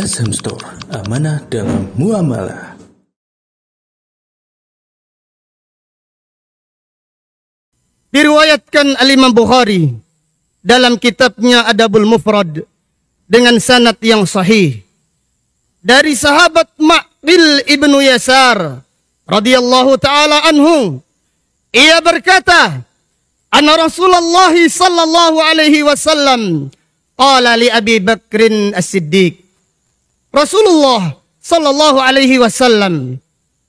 SM Store, amanah dalam muamalah. Diriwayatkan Al-Imam Bukhari dalam kitabnya Adabul Mufrad dengan sanad yang sahih dari sahabat Ma'qil ibnu Yasar radhiyallahu taala anhu ia berkata anna Rasulullah sallallahu alaihi wasallam qala li Abi Bakrin As-Siddiq Rasulullah Shallallahu Alaihi Wasallam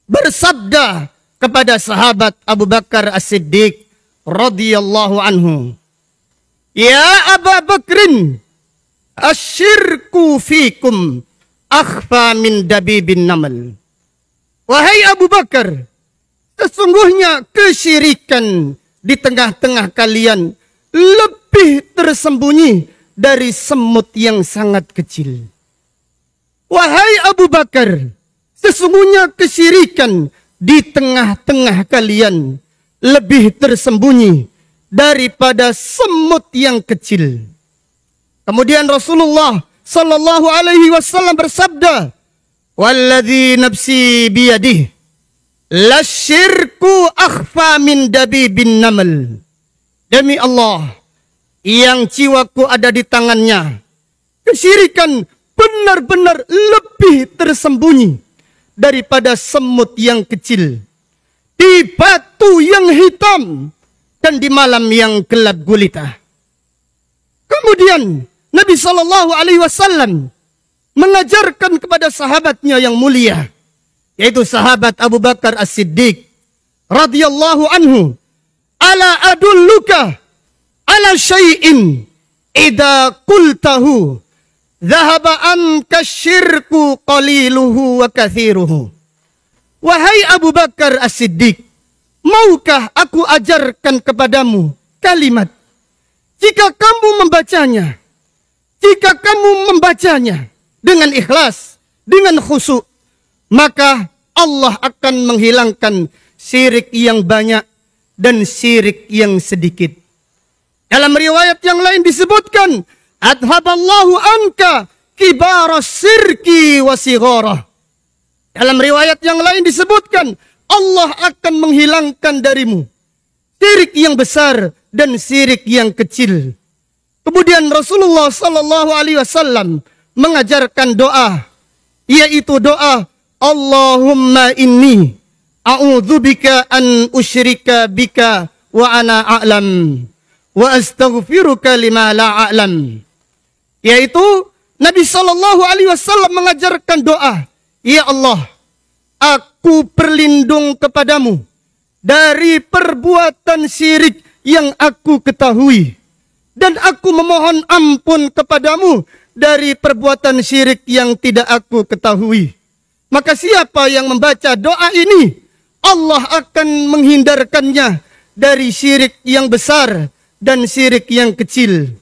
bersabda kepada sahabat Abu Bakar As-Siddiq radhiyallahu anhu, "Ya Abu Bakrin, asyirku fikum akhfa min dabibin namal." Wahai Abu Bakar, sesungguhnya kesyirikan di tengah-tengah kalian lebih tersembunyi dari semut yang sangat kecil. Wahai Abu Bakar, sesungguhnya kesyirikan di tengah-tengah kalian lebih tersembunyi daripada semut yang kecil. Kemudian Rasulullah sallallahu alaihi wasallam bersabda, "Walladzi nafsi biyadih, syirku akhfa min dabibin namal." Demi Allah, yang jiwaku ada di tangannya, kesyirikan benar-benar lebih tersembunyi daripada semut yang kecil, di batu yang hitam, dan di malam yang gelap gulita. Kemudian Nabi Shallallahu Alaihi Wasallam mengajarkan kepada sahabatnya yang mulia, yaitu sahabat Abu Bakar As Siddiq radhiyallahu anhu, ala adulluka ala syai'in idza qultahu Zahaba anka syirku qaliluhu wa kathiruhu. Wahai Abu Bakar As-Siddiq, maukah aku ajarkan kepadamu kalimat jika kamu membacanya, jika kamu membacanya dengan ikhlas, dengan khusyuk, maka Allah akan menghilangkan syirik yang banyak dan syirik yang sedikit. Dalam riwayat yang lain disebutkan, Adhaballahu anka kibara sirki wasigorah. Dalam riwayat yang lain disebutkan, Allah akan menghilangkan darimu sirik yang besar dan sirik yang kecil. Kemudian Rasulullah Sallallahu Alaihi Wasallam mengajarkan doa, yaitu doa Allahumma inni a'udzubika an usyrika bika wa ana a'lam wa astaghfiruka lima la a'lam. Yaitu Nabi Shallallahu Alaihi Wasallam mengajarkan doa. Ya Allah, aku berlindung kepadamu dari perbuatan syirik yang aku ketahui. Dan aku memohon ampun kepadamu dari perbuatan syirik yang tidak aku ketahui. Maka siapa yang membaca doa ini, Allah akan menghindarkannya dari syirik yang besar dan syirik yang kecil.